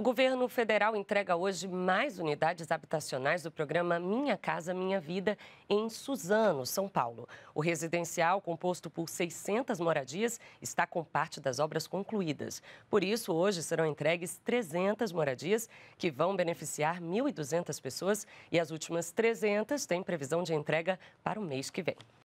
O governo federal entrega hoje mais unidades habitacionais do programa Minha Casa Minha Vida em Suzano, São Paulo. O residencial, composto por 600 moradias, está com parte das obras concluídas. Por isso, hoje serão entregues 300 moradias que vão beneficiar 1.200 pessoas e as últimas 300 têm previsão de entrega para o mês que vem.